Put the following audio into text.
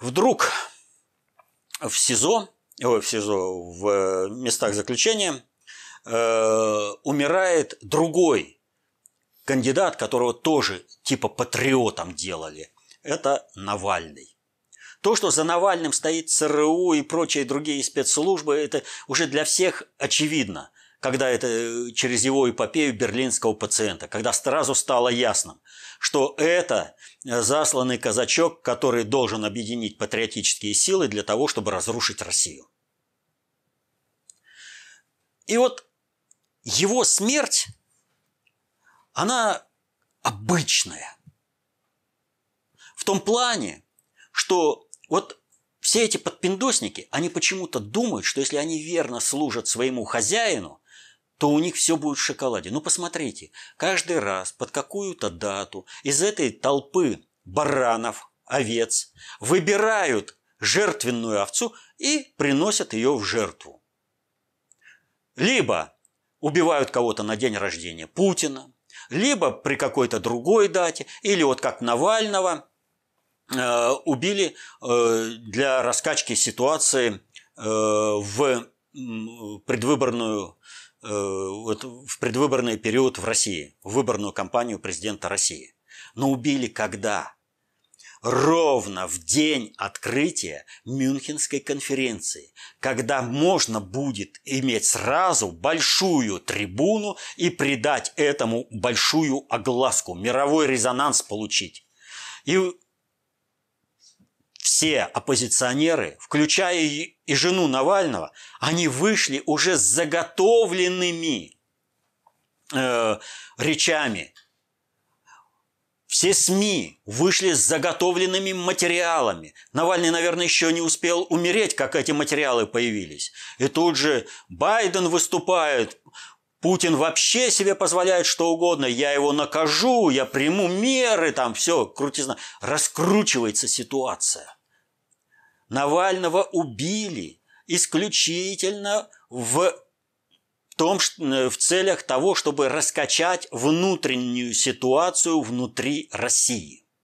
Вдруг в СИЗО, ой, в СИЗО, в э, местах заключения э, умирает другой кандидат, которого тоже типа патриотом делали. Это Навальный. То, что за Навальным стоит ЦРУ и прочие другие спецслужбы, это уже для всех очевидно когда это э, через его эпопею берлинского пациента, когда сразу стало ясным, что это э, засланный казачок, который должен объединить патриотические силы для того, чтобы разрушить Россию. И вот его смерть, она обычная. В том плане, что вот все эти подпиндосники, они почему-то думают, что если они верно служат своему хозяину, то у них все будет в шоколаде. Ну посмотрите, каждый раз под какую-то дату из этой толпы баранов, овец выбирают жертвенную овцу и приносят ее в жертву. Либо убивают кого-то на день рождения Путина, либо при какой-то другой дате, или вот как Навального э, убили э, для раскачки ситуации э, в предвыборную Э, вот, в предвыборный период в России, в выборную кампанию президента России. Но убили когда? Ровно в день открытия Мюнхенской конференции, когда можно будет иметь сразу большую трибуну и придать этому большую огласку, мировой резонанс получить. И все оппозиционеры, включая и жену Навального, они вышли уже с заготовленными э, речами. Все СМИ вышли с заготовленными материалами. Навальный, наверное, еще не успел умереть, как эти материалы появились. И тут же Байден выступает, Путин вообще себе позволяет что угодно, я его накажу, я приму меры, там все, крутизна. Раскручивается ситуация. Навального убили исключительно в том, э, в целях того, чтобы раскачать внутреннюю ситуацию внутри России.